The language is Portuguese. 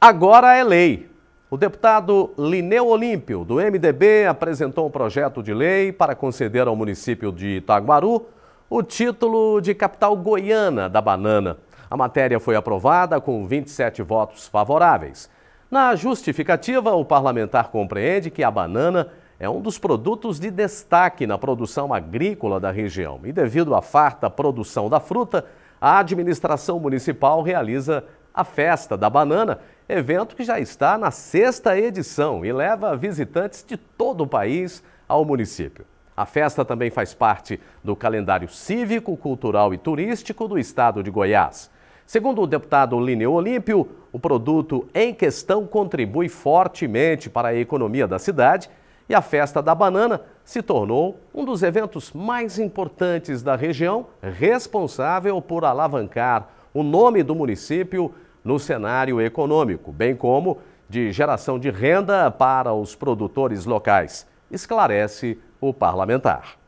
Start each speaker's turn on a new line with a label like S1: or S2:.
S1: Agora é lei. O deputado Lineu Olímpio, do MDB, apresentou um projeto de lei para conceder ao município de Itaguaru o título de capital goiana da banana. A matéria foi aprovada com 27 votos favoráveis. Na justificativa, o parlamentar compreende que a banana é um dos produtos de destaque na produção agrícola da região e, devido à farta produção da fruta, a administração municipal realiza a festa da banana evento que já está na sexta edição e leva visitantes de todo o país ao município. A festa também faz parte do calendário cívico, cultural e turístico do estado de Goiás. Segundo o deputado Lineu Olímpio, o produto em questão contribui fortemente para a economia da cidade e a Festa da Banana se tornou um dos eventos mais importantes da região, responsável por alavancar o nome do município no cenário econômico, bem como de geração de renda para os produtores locais, esclarece o parlamentar.